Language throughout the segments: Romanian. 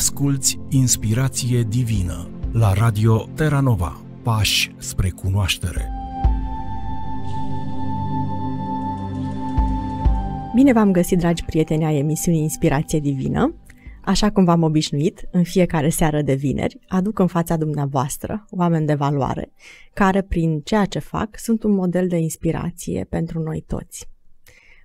Asculți Inspirație Divină la Radio Terranova. Pași spre cunoaștere. Bine v-am găsit, dragi prieteni ai emisiunii Inspirație Divină. Așa cum v-am obișnuit, în fiecare seară de vineri, aduc în fața dumneavoastră oameni de valoare, care, prin ceea ce fac, sunt un model de inspirație pentru noi toți.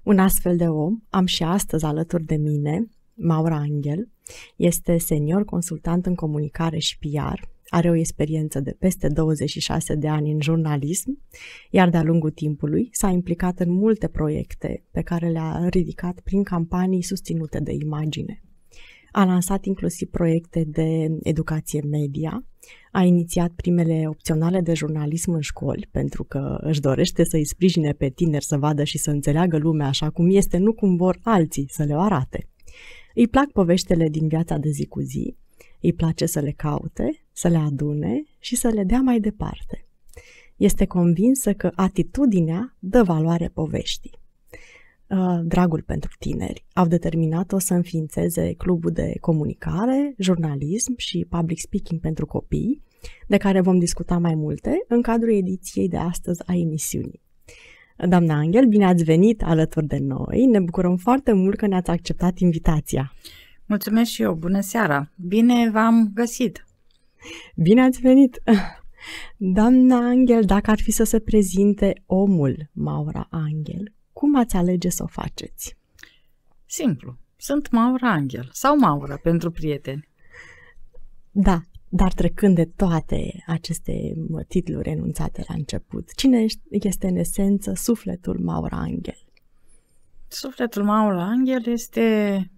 Un astfel de om am și astăzi alături de mine Maura Angel, este senior consultant în comunicare și PR, are o experiență de peste 26 de ani în jurnalism, iar de-a lungul timpului s-a implicat în multe proiecte pe care le-a ridicat prin campanii susținute de imagine. A lansat inclusiv proiecte de educație media, a inițiat primele opționale de jurnalism în școli, pentru că își dorește să-i sprijine pe tineri să vadă și să înțeleagă lumea așa cum este, nu cum vor alții să le arate. Îi plac poveștele din viața de zi cu zi, îi place să le caute, să le adune și să le dea mai departe. Este convinsă că atitudinea dă valoare poveștii. Uh, dragul pentru tineri au determinat-o să înființeze clubul de comunicare, jurnalism și public speaking pentru copii, de care vom discuta mai multe în cadrul ediției de astăzi a emisiunii. Doamna Angel, bine ați venit alături de noi. Ne bucurăm foarte mult că ne-ați acceptat invitația. Mulțumesc și eu. Bună seara. Bine v-am găsit. Bine ați venit. Doamna Angel, dacă ar fi să se prezinte omul Maura Angel, cum ați alege să o faceți? Simplu. Sunt Maura Angel sau Maura pentru prieteni. Da, dar trecând de toate aceste titluri enunțate la început, cine este în esență sufletul Maura Angel? Sufletul Maura Angel este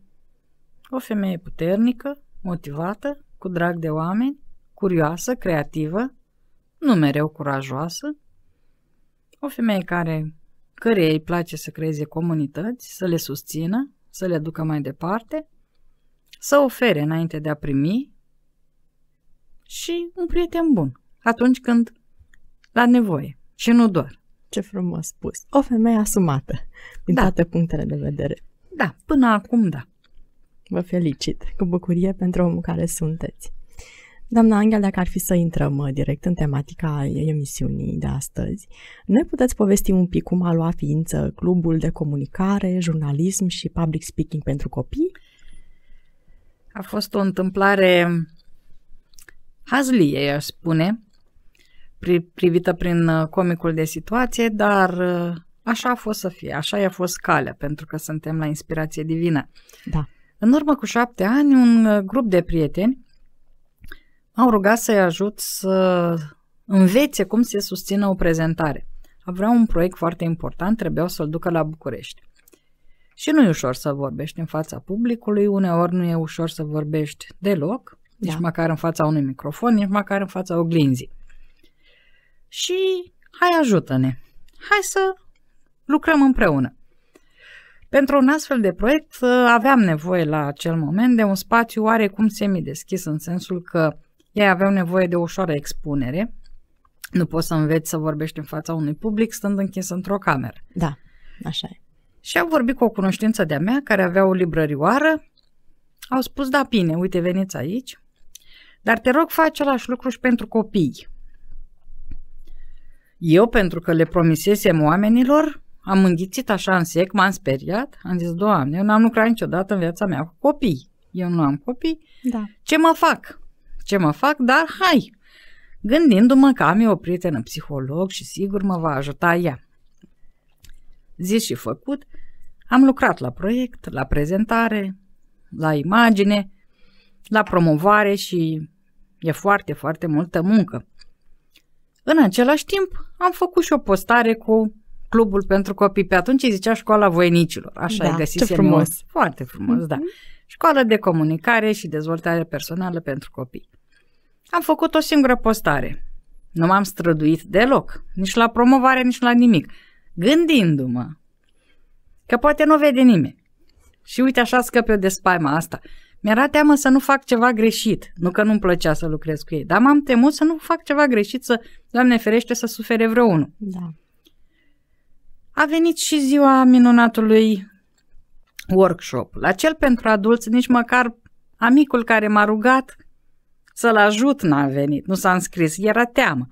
o femeie puternică, motivată, cu drag de oameni, curioasă, creativă, nu mereu curajoasă, o femeie care, căreia îi place să creeze comunități, să le susțină, să le ducă mai departe, să ofere înainte de a primi, și un prieten bun atunci când la nevoie și nu doar. Ce frumos spus. O femeie asumată din da. toate punctele de vedere. Da, până acum da. Vă felicit cu bucurie pentru omul care sunteți. Doamna Angel, dacă ar fi să intrăm uh, direct în tematica emisiunii de astăzi, ne puteți povesti un pic cum a luat ființă clubul de comunicare, jurnalism și public speaking pentru copii? A fost o întâmplare hazlie, aș spune, pri- privită prin uh, comicul de situație, dar uh, așa a fost să fie, așa i-a fost calea, pentru că suntem la inspirație divină. Da. În urmă cu șapte ani, un uh, grup de prieteni m-au rugat să-i ajut să învețe cum se susțină o prezentare. Avea un proiect foarte important, trebuiau să-l ducă la București. Și nu e ușor să vorbești în fața publicului, uneori nu e ușor să vorbești deloc, nici deci da. măcar în fața unui microfon, nici măcar în fața oglinzii. Și hai ajută-ne, hai să lucrăm împreună. Pentru un astfel de proiect ă, aveam nevoie la acel moment de un spațiu oarecum semideschis în sensul că ei aveau nevoie de o ușoară expunere. Nu poți să înveți să vorbești în fața unui public stând închis într-o cameră. Da, așa e. Și au vorbit cu o cunoștință de-a mea care avea o librărioară. Au spus, da, bine, uite, veniți aici. Dar te rog, faci același lucru și pentru copii. Eu, pentru că le promisesem oamenilor, am înghițit așa în sec, m-am speriat, am zis, Doamne, eu n-am lucrat niciodată în viața mea cu copii. Eu nu am copii. Da. Ce mă fac? Ce mă fac? Dar hai! Gândindu-mă că am eu o prietenă psiholog și sigur mă va ajuta ea. Zis și făcut, am lucrat la proiect, la prezentare, la imagine, la promovare și E foarte, foarte multă muncă. În același timp, am făcut și o postare cu clubul pentru copii. Pe atunci îi zicea școala voinicilor. Așa da, ai găsit ce frumos. Eu. Foarte frumos, mm-hmm. da. Mhm. Școala de comunicare și dezvoltare personală pentru copii. Am făcut o singură postare. Nu m-am străduit deloc, nici la promovare, nici la nimic, gândindu-mă că poate nu vede nimeni. Și uite așa scăp eu de spaima asta. Mi-era teamă să nu fac ceva greșit, nu că nu-mi plăcea să lucrez cu ei, dar m-am temut să nu fac ceva greșit, să, Doamne ferește, să sufere vreunul. Da. A venit și ziua minunatului workshop. La cel pentru adulți, nici măcar amicul care m-a rugat să-l ajut n-a venit, nu s-a înscris, era teamă.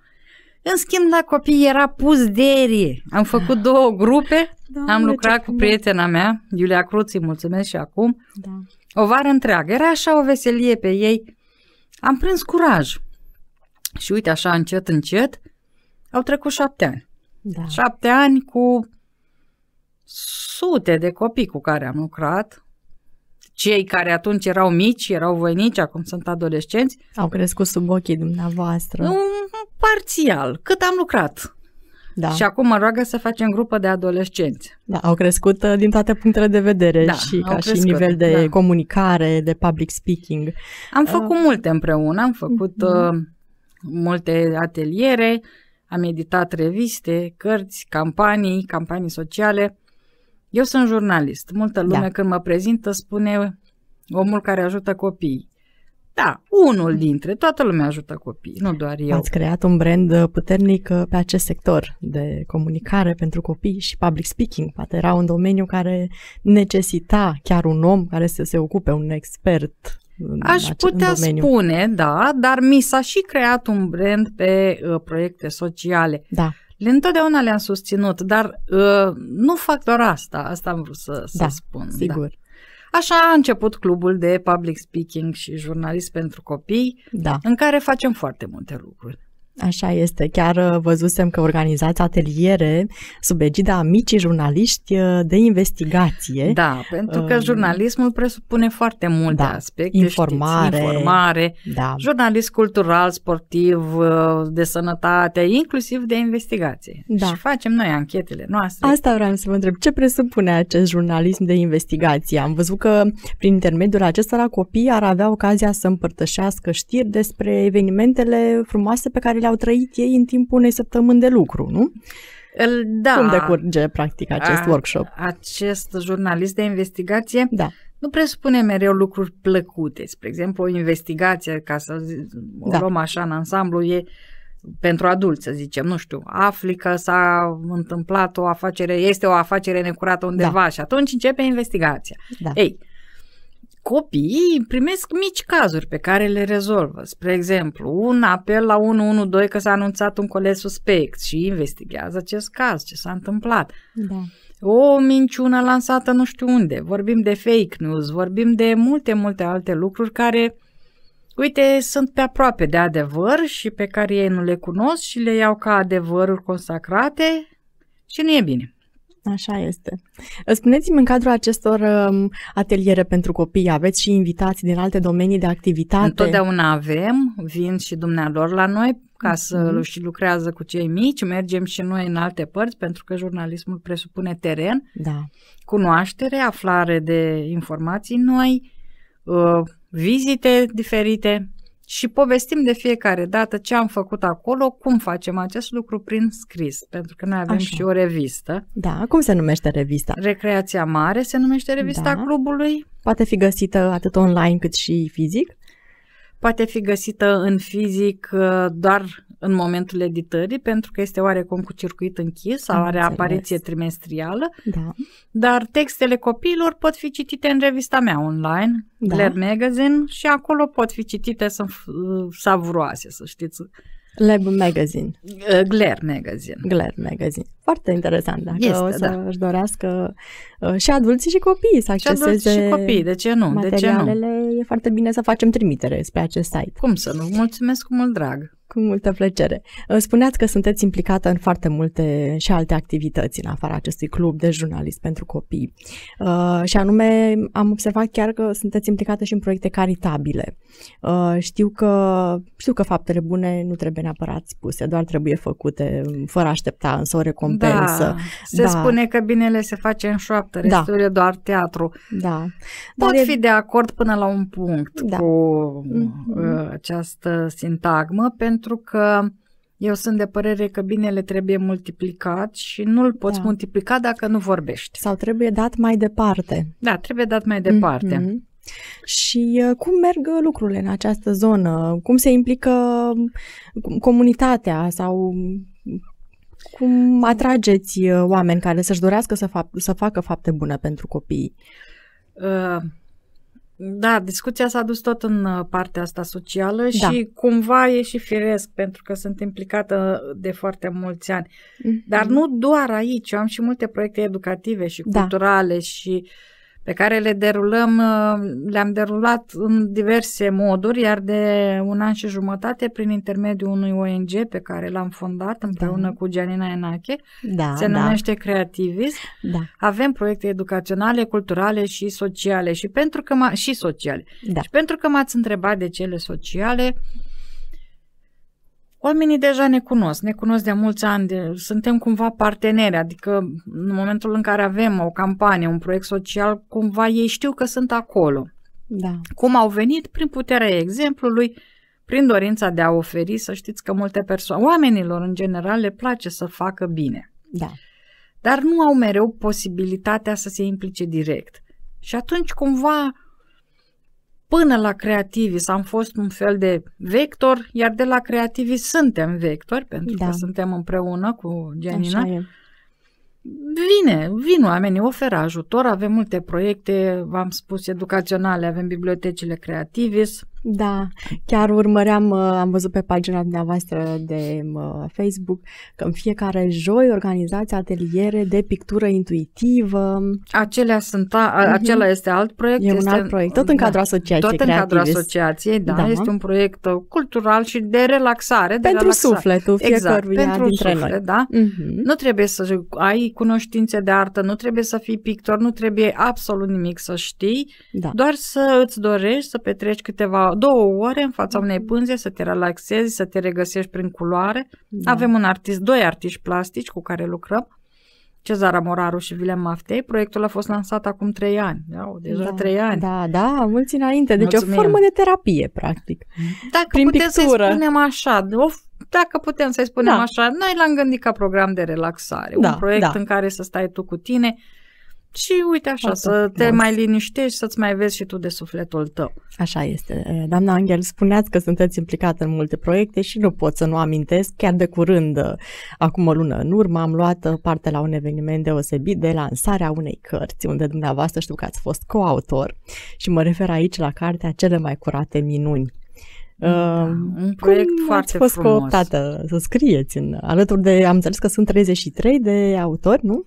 În schimb, la copii era pus derie. Am făcut două grupe, Doamne, am lucrat cu prietena mea, Iulia Cruț, îi mulțumesc și acum. Da. O vară întreagă. Era așa o veselie pe ei. Am prins curaj. Și uite așa, încet, încet, au trecut șapte ani. Da. Șapte ani cu sute de copii cu care am lucrat, cei care atunci erau mici, erau voinici, acum sunt adolescenți. Au crescut sub ochii dumneavoastră. Un, parțial, cât am lucrat. Da. Și acum mă roagă să facem grupă de adolescenți. Da, au crescut uh, din toate punctele de vedere da, și ca crescut, și nivel de da. comunicare, de public speaking. Am făcut uh. multe împreună, am făcut mhm. uh, multe ateliere, am editat reviste, cărți, campanii, campanii sociale. Eu sunt jurnalist. Multă da. lume da. când mă prezintă spune omul care ajută copiii. Da, unul dintre, toată lumea ajută copii, nu doar eu. Ați creat un brand uh, puternic uh, pe acest sector de comunicare pentru copii și public speaking. Poate era un domeniu care necesita chiar un om care să se ocupe, un expert. Aș putea spune, da, dar mi s-a și creat un brand pe uh, proiecte sociale. Da. Le întotdeauna le-am susținut, dar uh, nu fac doar asta, asta am vrut să, să da, spun. Da. Sigur. Da. Așa a început clubul de public speaking și jurnalist pentru copii, da. în care facem foarte multe lucruri. Așa este, chiar uh, văzusem că organizați ateliere sub egida micii jurnaliști uh, de investigație. Da, pentru că um, jurnalismul presupune foarte multe da, aspecte. Informare. Știți, informare, da. jurnalist cultural, sportiv, uh, de sănătate, inclusiv de investigație. Da. Și facem noi anchetele noastre. Asta vreau să vă întreb, ce presupune acest jurnalism de investigație? Am văzut că prin intermediul acestora copiii ar avea ocazia să împărtășească știri despre evenimentele frumoase pe care le-au trăit ei în timpul unei săptămâni de lucru, nu? Da. Cum decurge, practic, acest a, workshop? Acest jurnalist de investigație da. nu presupune mereu lucruri plăcute. Spre exemplu, o investigație, ca să zic, o da. luăm așa în ansamblu, e pentru adulți, să zicem, nu știu, afli că s-a întâmplat o afacere, este o afacere necurată undeva da. și atunci începe investigația. Da. Ei, copiii primesc mici cazuri pe care le rezolvă. Spre exemplu, un apel la 112 că s-a anunțat un coleg suspect și investigează acest caz, ce s-a întâmplat. Da. O minciună lansată nu știu unde. Vorbim de fake news, vorbim de multe, multe alte lucruri care, uite, sunt pe aproape de adevăr și pe care ei nu le cunosc și le iau ca adevăruri consacrate și nu e bine. Așa este. Spuneți-mi, în cadrul acestor um, ateliere pentru copii, aveți și invitații din alte domenii de activitate? Întotdeauna avem, vin și dumnealor la noi ca mm-hmm. să mhm. și lucrează cu cei mici, mergem și noi în alte părți, pentru că jurnalismul presupune teren, da. cunoaștere, aflare de informații noi, uh, vizite diferite, și povestim de fiecare dată ce am făcut acolo, cum facem acest lucru prin scris, pentru că noi avem Așa. și o revistă. Da, cum se numește revista? Recreația Mare se numește revista da. clubului. Poate fi găsită atât online cât și fizic? Poate fi găsită în fizic uh, doar în momentul editării, pentru că este oarecum cu circuit închis sau are înțeles. apariție trimestrială. Da. Dar textele copiilor pot fi citite în revista mea online, da. Lab Magazine, și acolo pot fi citite, sunt uh, savuroase, să știți. Lab Magazine. Uh, Glare Magazine. Glare Magazine. Foarte interesant, dacă este, o să da. își dorească uh, și adulții și copiii să acceseze și, și copiii, de ce nu? Materialele, de ce nu? e foarte bine să facem trimitere spre acest site. Cum să nu? Mulțumesc cu mult drag! Cu multă plăcere. Spuneați că sunteți implicată în foarte multe și alte activități în afara acestui club de jurnalist pentru copii. Uh, și anume, am observat chiar că sunteți implicată și în proiecte caritabile. Uh, știu, că, știu că faptele bune nu trebuie neapărat spuse, doar trebuie făcute um, fără aștepta însă o recompensă. Da, se da. spune că binele se face în șoaptă, da. restul da. e doar teatru. Da. Dar Pot e... fi de acord până la un punct da. cu mm-hmm. această sintagmă pentru pentru că eu sunt de părere că binele trebuie multiplicat și nu-l poți da. multiplica dacă nu vorbești. Sau trebuie dat mai departe. Da, trebuie dat mai departe. Mm-hmm. Și uh, cum merg lucrurile în această zonă? Cum se implică comunitatea sau cum atrageți uh, oameni care să-și dorească să, fa- să facă fapte bune pentru copii? Uh, da, discuția s-a dus tot în uh, partea asta socială da. și cumva e și firesc pentru că sunt implicată de foarte mulți ani. Mm-hmm. Dar nu doar aici, eu am și multe proiecte educative și da. culturale da. și uh, pe care le derulăm, uh, le-am derulat în diverse moduri, iar de un an și jumătate, prin intermediul unui ONG pe care l-am fondat împreună da. cu Gianina Enache, da, se da. numește Creativis, da. avem proiecte educaționale, culturale și sociale și pentru că m- și sociale. Da. Și pentru că m-ați întrebat de cele sociale, uh, oamenii deja ne cunosc, ne cunosc de mulți ani, de, suntem cumva parteneri, adică în momentul în care avem o campanie, un proiect social, cumva ei știu că sunt acolo. Da. Cum au venit? Prin puterea exemplului, prin dorința de a oferi, să știți că multe persoane, oamenilor în general, le place să facă bine. Da. Dar nu au mereu posibilitatea să se implice direct. Și atunci cumva până la Creativis am fost un fel de vector, iar de la Creativis suntem vectori, pentru da. că suntem împreună cu Gianina. Așa e. Vine, vin oamenii, oferă ajutor, avem multe proiecte, v-am spus, educaționale, avem bibliotecile Creativis, da, chiar urmăream, uh, am văzut pe pagina dumneavoastră de uh, Facebook că în fiecare joi organizați ateliere de pictură intuitivă. Acelea sunt, a, mhm. acela este alt proiect. E un este, alt proiect, tot da, în cadrul da, asociației Tot în cadrul asociației, da, da, este un proiect cultural și de relaxare. De pentru relaxare. sufletul exact, fiecăruia exact, pentru dintre suflet, noi. Da? Uh-huh. Nu trebuie să ai cunoștințe de artă, nu trebuie să fii pictor, nu trebuie absolut nimic să știi, da. doar să îți dorești să petreci câteva sau două ore în fața da. unei pânze să te relaxezi, să te regăsești prin culoare. Da. Avem un artist, doi artiști plastici cu care lucrăm, Cezara Moraru și Vilem Maftei. Proiectul a fost lansat acum trei ani. Iau, deja da, trei ani. Da, da, mulți înainte. Deci Mulțumim. o formă de terapie, practic. Dacă prin putem să-i spunem așa, o, dacă putem să-i spunem da. așa, noi l-am gândit ca program de relaxare. Da, un proiect da. în care să stai tu cu tine, și uite așa, o, să te mai liniștești, să-ți mai vezi și tu de sufletul tău. Așa este. Doamna Angel, spuneați că sunteți implicată în multe proiecte și nu pot să nu amintesc, chiar de curând, acum o lună în urmă, am luat parte la un eveniment deosebit de lansarea unei cărți, unde dumneavoastră știu că ați fost coautor și mă refer aici la cartea Cele mai curate minuni. Da, ehm, un proiect Cum foarte ați fost frumos. cooptată să scrieți în, alături de, am înțeles că sunt 33 de autori, nu?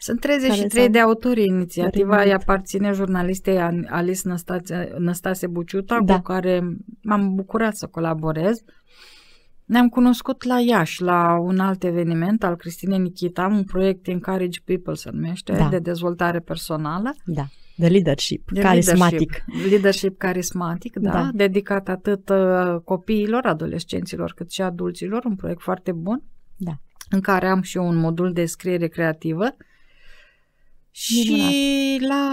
Sunt 33 de autori inițiativa, îi aparține jurnalistei Alice Năstase, Năstase Buciuta, da. cu care m-am bucurat să colaborez. Ne-am cunoscut la Iași, la un alt eveniment al Cristinei Nichita, un proiect Encourage People se numește, da. de dezvoltare personală. Da, de leadership, de carismatic. Leadership, leadership carismatic, da, da, dedicat atât uh, copiilor, adolescenților, cât și adulților, un proiect foarte bun. Da. În care am și eu un modul de scriere creativă și la,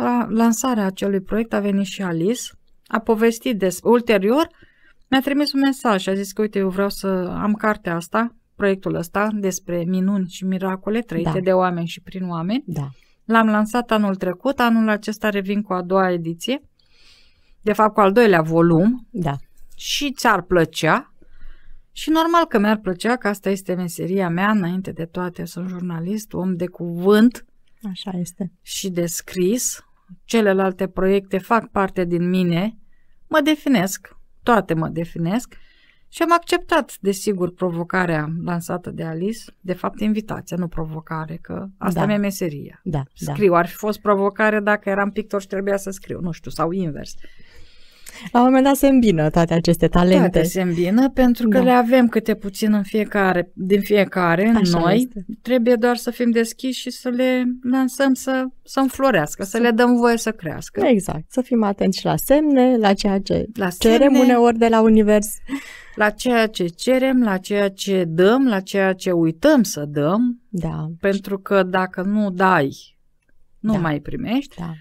la lansarea acelui proiect a venit și Alice, a povestit des. Ulterior, mi-a trimis un mesaj și a zis că, uite, eu vreau să am cartea asta, proiectul ăsta despre minuni și miracole trăite da. de oameni și prin oameni. Da. L-am lansat anul trecut, anul acesta revin cu a doua ediție, de fapt cu al doilea volum. Da. Și ți-ar plăcea. Și normal că mi-ar plăcea, că asta este meseria mea, înainte de toate sunt jurnalist, om de cuvânt, Așa este. Și de scris, celelalte proiecte fac parte din mine, mă definesc, toate mă definesc și am acceptat, desigur, provocarea lansată de Alice, de fapt invitația, nu provocare, că asta da. mi-e meseria. Da, da. scriu, da. ar fi fost provocare dacă eram pictor și trebuia să scriu, nu știu, sau invers. La un moment dat se îmbină toate aceste talente. Toate se îmbină pentru că da. le avem câte puțin în fiecare, din fiecare în noi. Este. Trebuie doar să fim deschiși și să le lansăm să, să înflorească, să le dăm voie să crească. Exact. Să fim atenți la semne, la ceea ce la semne, cerem uneori de la univers. La ceea ce cerem, la ceea ce dăm, la ceea ce uităm să dăm. Da. Pentru că dacă nu dai, nu da. mai primești. Da.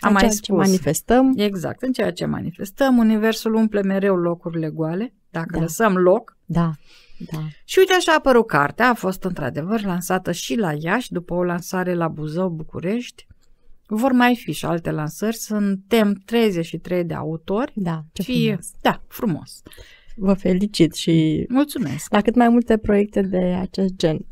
Am mai ceea spus. ce manifestăm. Exact, în ceea ce manifestăm, Universul umple mereu locurile goale, dacă da. lăsăm loc. Da. Da. Și uite așa a apărut cartea, a fost într-adevăr lansată și la Iași, după o lansare la Buzău, București. Vor mai fi și alte lansări, suntem 33 de autori. Da, ce și, frumos. Da, frumos. Vă felicit și... Mulțumesc. La cât mai multe proiecte de acest gen.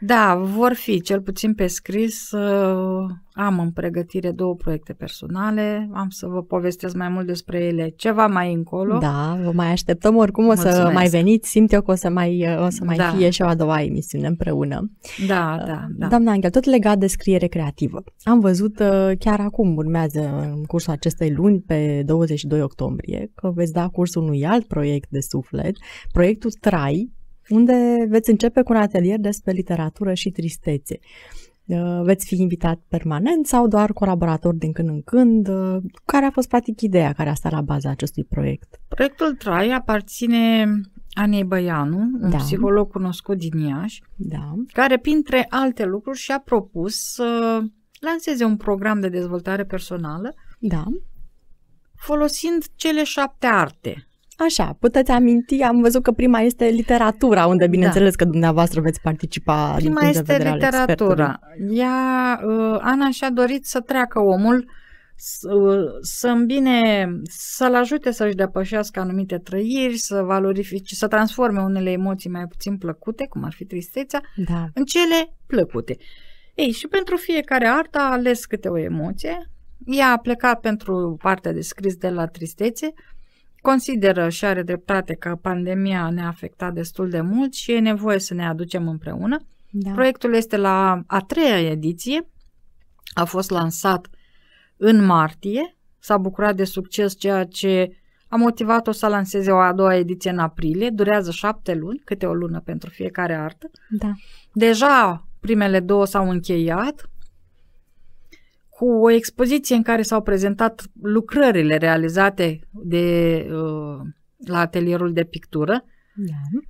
Da, vor fi, cel puțin pe scris, uh, am în pregătire două proiecte personale, am să vă povestesc mai mult despre ele ceva mai încolo. Da, vă mai așteptăm, oricum o să Mulțumesc. mai veniți, simt eu că o să mai, uh, o să mai da. fie și o a doua emisiune împreună. Da, uh, da, da. Doamna Angel, tot legat de scriere creativă, am văzut chiar acum, urmează în cursul acestei luni, pe 22 octombrie, că veți da cursul unui alt proiect de suflet, proiectul Trai, unde veți începe cu un atelier despre literatură și tristețe. Uh, veți fi invitat permanent sau doar colaborator din când în când? Uh, care a fost practic ideea care a stat la baza acestui proiect? Proiectul Trai aparține Anei Băianu, un da. psiholog cunoscut din Iași, da. care printre alte lucruri și-a propus să lanseze un program de dezvoltare personală da. folosind cele șapte arte Așa, puteți aminti, am văzut că prima este literatura, unde da. bineînțeles da. că dumneavoastră veți participa. Prima din este literatura. Ea, uh, Ana și-a dorit să treacă omul, uh, să îmbine, să-l ajute să-și depășească anumite trăiri, să valorifice, să transforme unele emoții mai puțin plăcute, cum ar fi tristețea, da. în cele plăcute. Ei, și pentru fiecare artă a ales câte o emoție. Ea a plecat pentru partea de scris de la tristețe, Consideră și are dreptate că pandemia ne-a afectat destul de mult și e nevoie să ne aducem împreună. Da. Proiectul este la a treia ediție, a fost lansat în martie, s-a bucurat de succes, ceea ce a motivat-o să lanseze o a doua ediție în aprilie, durează șapte luni, câte o lună pentru fiecare artă. Da. Deja primele două s-au încheiat, cu o expoziție în care s-au prezentat lucrările realizate de, uh, la atelierul de pictură. Da.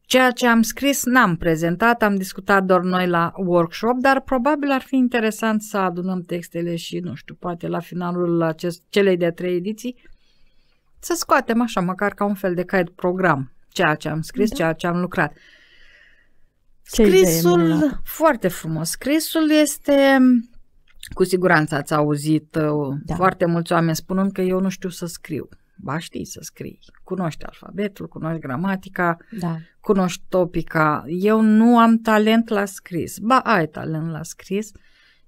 Ceea ce am scris n-am prezentat, am discutat doar noi la workshop, dar probabil ar fi interesant să adunăm textele și, nu știu, poate la finalul acest, celei de trei ediții să scoatem așa, măcar ca un fel de caiet program, ceea ce am scris, da. ceea ce am lucrat. Uh, ce Scrisul, idee, foarte frumos. Scrisul este, cu siguranță ați auzit uh, da. foarte mulți oameni spunând că eu nu știu să scriu. Ba știi să scrii, cunoști alfabetul, cunoști gramatica, da. cunoști topica. Eu nu am talent la scris. Ba ai talent la scris,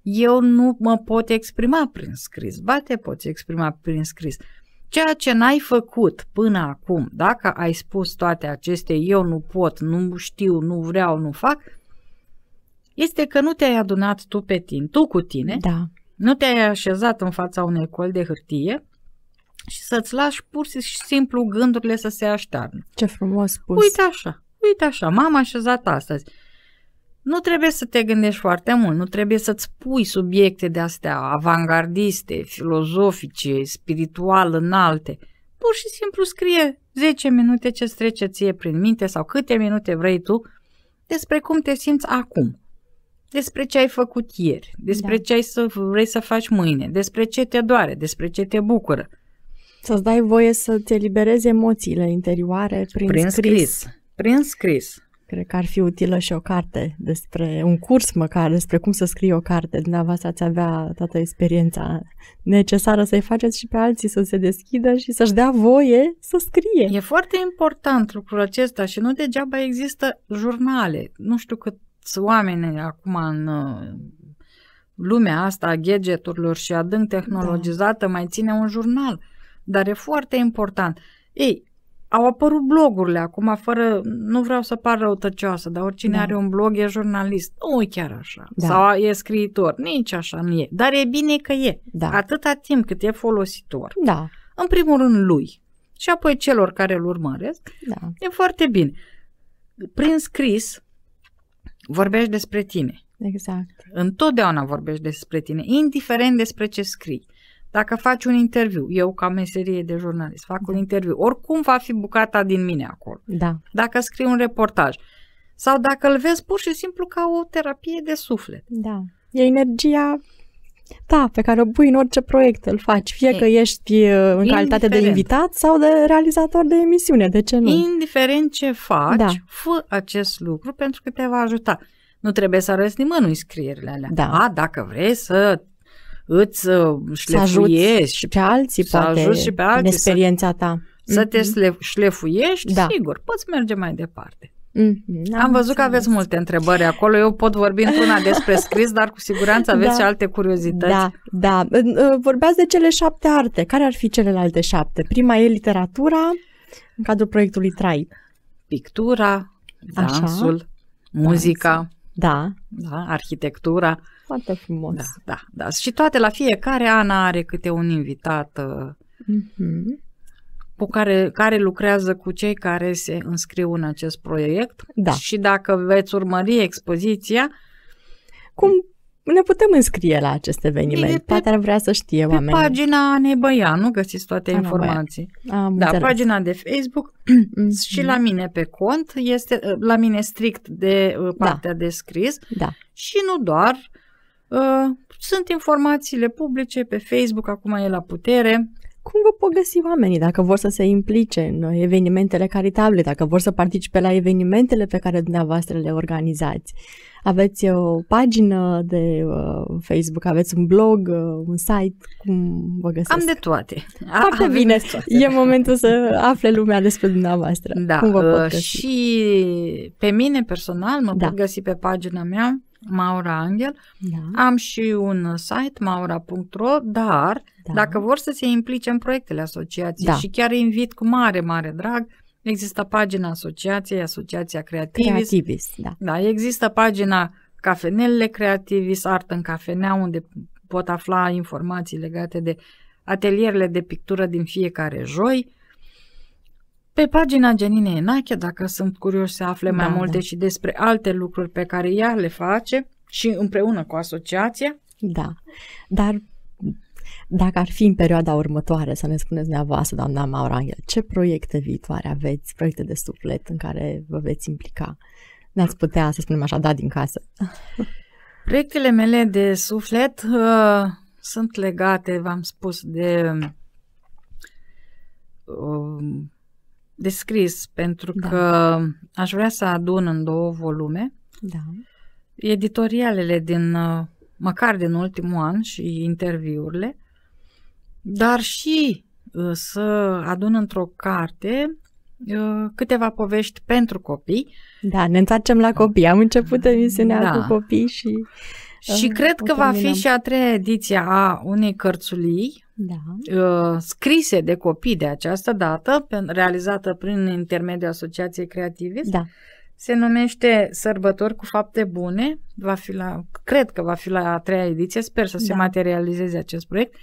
eu nu mă pot exprima prin scris. Ba te poți exprima prin scris. Ceea ce n-ai făcut până acum, dacă ai spus toate aceste eu nu pot, nu știu, nu vreau, nu fac, este că nu te-ai adunat tu pe tine, tu cu tine, da. nu te-ai așezat în fața unei col de hârtie și să-ți lași pur și simplu gândurile să se aștearnă. Ce frumos spus! Uite așa, uite așa, m-am așezat astăzi nu trebuie să te gândești foarte mult, nu trebuie să-ți pui subiecte de astea avangardiste, filozofice, spiritual înalte. Pur și simplu scrie 10 minute ce trece ție prin minte sau câte minute vrei tu despre cum te simți acum, despre ce ai făcut ieri, despre da. ce ai să vrei să faci mâine, despre ce te doare, despre ce te bucură. Să-ți dai voie să te eliberezi emoțiile interioare prin, prin scris. scris. Prin scris. Cred că ar fi utilă și o carte despre, un curs măcar despre cum să scrii o carte. Dumneavoastră ați avea toată experiența necesară să-i faceți și pe alții să se deschidă și să-și dea voie să scrie. E foarte important lucrul acesta și nu degeaba există jurnale. Nu știu cât oameni acum în uh, lumea asta a gadgeturilor și adânc da. tehnologizată da. mai ține un jurnal, dar e foarte important. Ei, au apărut blogurile acum, fără, nu vreau să par răutăcioasă, dar oricine da. are un blog e jurnalist. Nu e chiar așa. Da. Sau e scriitor. Nici așa nu e. Dar e bine că e. Da. Atâta timp cât e folositor. Da. În primul rând lui. Și apoi celor care îl urmăresc. Da. E foarte bine. Prin scris vorbești despre tine. Exact. Întotdeauna vorbești despre tine, indiferent despre ce scrii. Dacă faci un interviu, eu ca meserie de jurnalist fac un da. interviu, oricum va fi bucata din mine acolo. Da. Dacă scriu un reportaj sau dacă îl vezi pur și simplu ca o terapie de suflet. Da. E energia ta, pe care o pui în orice proiect, îl faci, fie e, că ești uh, în calitate de invitat sau de realizator de emisiune, de ce nu? Indiferent ce faci, da. fă acest lucru pentru că te va ajuta. Nu trebuie să arăți nimănui scrierile alea. Da. A, dacă vrei să îți uh, șlefuiești. și pe alții, să poate, ajuți și pe alții. În experiența ta. Să te mm-hmm. șlefuiești, da. sigur, poți merge mai departe. Mm-hmm, Am văzut că aveți multe întrebări acolo. Eu pot vorbi într-una despre scris, dar cu siguranță aveți da, și alte curiozități. Da, da. Uh, vorbeați de cele șapte arte. Care ar fi celelalte șapte? Prima e literatura în cadrul proiectului Trai. Pictura, dansul, Așa, muzica. Da. da. Arhitectura. Foarte frumos. Da, da, da. Și toate, la fiecare an are câte un invitat uh, mm-hmm. cu care, care lucrează cu cei care se înscriu în acest proiect. Da. Și dacă veți urmări expoziția... Cum ne putem înscrie la acest eveniment? pe, Poate ar vrea să știe pe pagina pagina nu găsiți toate Ana informații. Am da, înțeles. pagina de Facebook și mm-hmm. la mine pe cont este la mine strict de uh, da. partea da. de scris da. și nu doar uh, Uh, sunt informațiile publice pe Facebook, acum e la putere. Cum vă pot găsi oamenii dacă vor să se implice în evenimentele caritabile, dacă vor să participe la evenimentele pe care dumneavoastră le organizați? Aveți o pagină de uh, Facebook, aveți un blog, uh, un site, cum vă găsesc? Am de toate. Foarte A, bine, toate. e momentul să afle lumea despre dumneavoastră. Da, cum vă pot găsi? și pe mine personal mă da. pot găsi pe pagina mea Maura Angel. Da. Am și un site maura.ro, dar da. dacă vor să se implice în proiectele asociației da. și chiar invit cu mare, mare drag, există pagina asociației, Asociația Creativis. Creativis, da. Da, există pagina Cafenelele Creativis, Art în Cafenea, unde pot afla informații legate de atelierele de pictură din fiecare joi. Pe pagina Geninei Enache, dacă sunt curioși să afle mai da, multe da. și despre alte lucruri pe care ea le face și împreună cu asociația. Da, dar dacă ar fi în perioada următoare, să ne spuneți dumneavoastră, doamna Maura Angel, ce proiecte viitoare aveți, proiecte de suflet în care vă veți implica? Ne-ați putea, să spunem așa, da din casă. Proiectele mele de suflet uh, sunt legate, v-am spus, de uh, de scris, pentru da. că aș vrea să adun în două volume da. editorialele din, uh, măcar din ultimul an și interviurile, dar și uh, să adun într-o carte uh, câteva povești pentru copii. Da, ne întoarcem la copii. Am început emisiunea da. cu copii și... Și uh, cred că va fi și a treia ediție a unei cărțulii da. Ă, scrise de copii de această dată, realizată prin intermediul Asociației Creative. Da. Se numește Sărbători cu fapte bune. Va fi la, cred că va fi la a treia ediție. Sper să da. se materializeze acest proiect.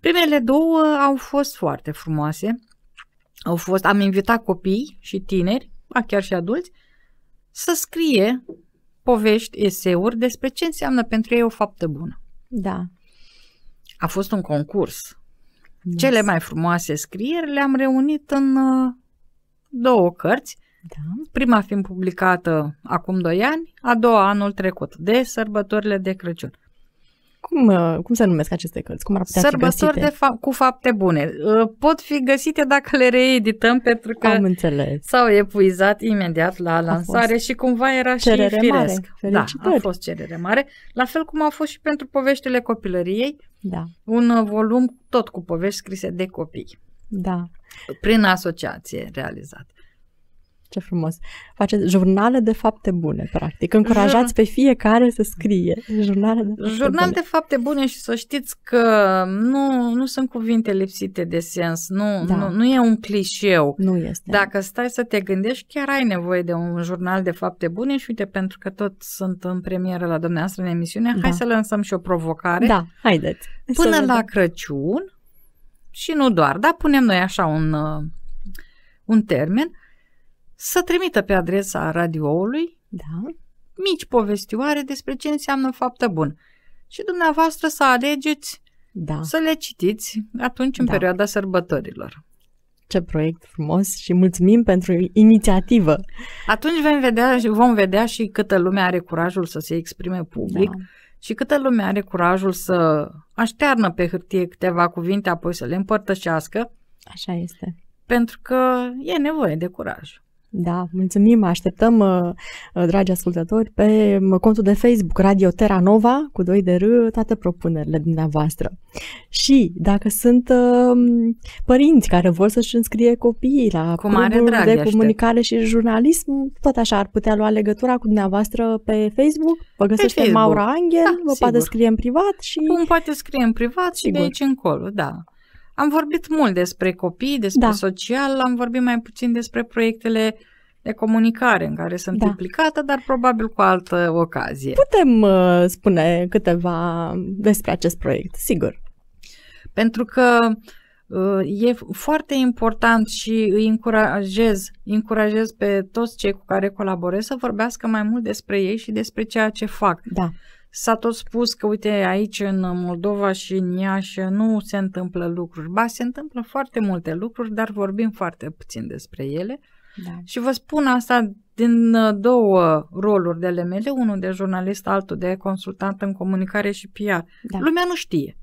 Primele două au fost foarte frumoase. Au fost, am invitat copii și tineri, chiar și adulți, să scrie povești, eseuri despre ce înseamnă pentru ei o faptă bună. Da, a fost un concurs. Yes. Cele mai frumoase scrieri le-am reunit în uh, două cărți. Da. Prima fiind publicată acum doi ani, a doua anul trecut, de sărbătorile de Crăciun. Cum, uh, cum se numesc aceste cărți? Cum ar putea Sărbători fi găsite? De fa- cu fapte bune. Uh, pot fi găsite dacă le reedităm pentru că Am înțeles. s-au epuizat imediat la lansare și cumva era cerere și firesc. Mare. Da, a fost cerere mare. La fel cum a fost și pentru poveștile copilăriei, da. un uh, volum tot cu povești scrise de copii. Da. Prin asociație realizat ce frumos. Faceți jurnale de fapte bune, practic. Încurajați pe fiecare să scrie jurnale de fapte Jurnal bune. de fapte bune și să știți că nu, nu sunt cuvinte lipsite de sens, nu, da. nu, nu e un clișeu. Nu este. Dacă stai să te gândești, chiar ai nevoie de un jurnal de fapte bune și uite, pentru că tot sunt în premieră la dumneavoastră în emisiune, da. hai să lansăm și o provocare. Da, haideți. Până la vedem. Crăciun și nu doar, dar punem noi așa un, uh, un termen, să trimită pe adresa radioului da. mici povestioare despre ce înseamnă faptă bună. Și dumneavoastră să alegeți da. să le citiți atunci în da. perioada sărbătorilor. Ce proiect frumos și mulțumim pentru inițiativă. Atunci vom vedea, vom vedea și câtă lume are curajul să se exprime public da. și câtă lume are curajul să aștearnă pe hârtie câteva cuvinte, apoi să le împărtășească. Așa este. Pentru că e nevoie de curaj. Da, mulțumim, așteptăm, uh, uh, dragi ascultători, pe uh, contul de Facebook Radio Terra Nova cu 2 de R toate propunerile dumneavoastră. Și dacă sunt părinți care vor să-și înscrie copiii la cu mare drag, de aștept. comunicare și jurnalism, tot așa ar putea lua legătura cu dumneavoastră pe Facebook, vă găsește Facebook. Maura Angel, da, vă sigur. poate scrie în privat și... Cum poate scrie în privat sigur. și de aici încolo, da. Am vorbit mult despre copii, despre da. social, am vorbit mai puțin despre proiectele de comunicare în care sunt da. implicată, dar probabil cu altă ocazie. Putem uh, spune câteva despre acest proiect, sigur. Pentru că uh, e foarte important și îi încurajez, încurajez pe toți cei cu care colaborez să vorbească mai mult despre ei și despre ceea ce fac. Da. S-a tot spus că, uite, aici în Moldova și în Iași nu se întâmplă lucruri. Ba, se întâmplă foarte multe lucruri, dar vorbim foarte puțin despre ele. Da. Și vă spun asta din uh, două roluri de ale mele, unul de jurnalist, altul de consultant în comunicare și PR. Da. Lumea nu știe.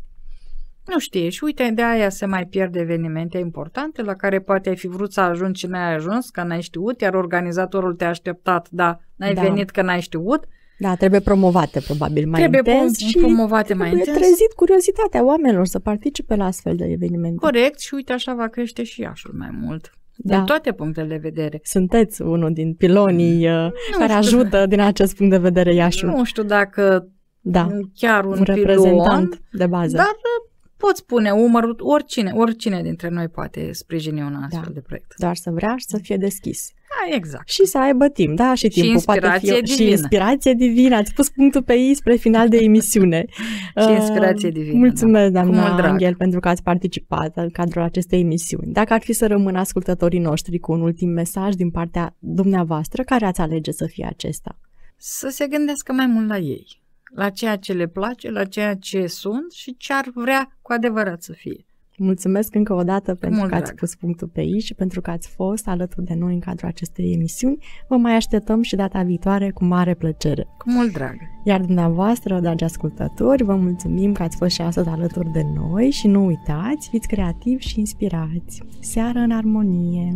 Nu știe și uite, de aia se mai pierd evenimente importante la care poate ai fi vrut să ajungi și n-ai ajuns, că n-ai știut, iar organizatorul te-a așteptat, dar n-ai da. venit că n-ai știut. Da, trebuie promovate probabil mai trebuie intens și promovate mai trebuie intens. trezit curiozitatea oamenilor să participe la astfel de evenimente. Corect și uite așa va crește și Iașul mai mult. Da. Din toate punctele de vedere. Sunteți unul din pilonii nu uh, care știu. ajută din acest punct de vedere Iașul. Nu știu dacă da. chiar un, un reprezentant pilon, de bază. Dar uh, poți pune umărul, oricine, oricine dintre noi poate sprijini un da. astfel da. de proiect. Doar să vrea și să fie deschis. Da, exact. Și să aibă timp, da, și timpul și inspirație poate fi divină. și inspirație divină. Ați pus punctul pe ei spre final de emisiune. Uh, și inspirație divină. Da. Mulțumesc, da. doamna Angel, pentru că ați participat în cadrul acestei emisiuni. Dacă ar fi să rămână ascultătorii noștri cu un ultim mesaj din partea dumneavoastră, care ați alege să fie acesta? Să se gândească mai mult la ei la ceea ce le place, la ceea ce sunt și ce ar vrea cu adevărat să fie. Mulțumesc încă o dată pentru Mult că drag. ați pus punctul pe aici și pentru că ați fost alături de noi în cadrul acestei emisiuni. Vă mai așteptăm și data viitoare cu mare plăcere. Cu mult drag! Iar dumneavoastră, dragi ascultători, vă mulțumim că ați fost și astăzi alături de noi și nu uitați, fiți creativi și inspirați! Seară în armonie!